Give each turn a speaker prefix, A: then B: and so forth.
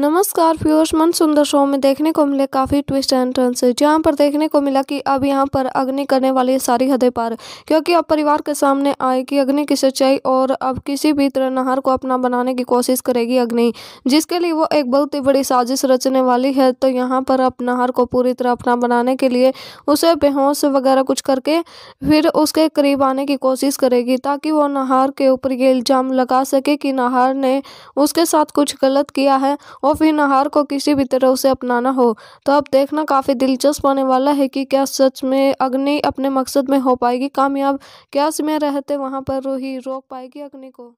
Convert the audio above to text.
A: नमस्कार फ्यूर्स मन सुंदर शो में देखने को मिले काफ़ी ट्विस्ट एंड टर्न्स जहाँ पर देखने को मिला कि अब यहाँ पर अग्नि करने वाली सारी हदें पार क्योंकि अब परिवार के सामने आए कि अग्नि की सच्चाई और अब किसी भी तरह नहर को अपना बनाने की कोशिश करेगी अग्नि जिसके लिए वो एक बहुत ही बड़ी साजिश रचने वाली है तो यहाँ पर अब नहार को पूरी तरह अपना बनाने के लिए उसे बेहोश वगैरह कुछ करके फिर उसके करीब आने की कोशिश करेगी ताकि वो नहार के ऊपर ये इल्ज़ाम लगा सके कि नहार ने उसके साथ कुछ गलत किया है और फिर नहार को किसी भी तरह उसे अपनाना हो तो अब देखना काफ़ी दिलचस्प होने वाला है कि क्या सच में अग्नि अपने मकसद में हो पाएगी कामयाब क्या समय रहते वहाँ पर ही रोक पाएगी अग्नि को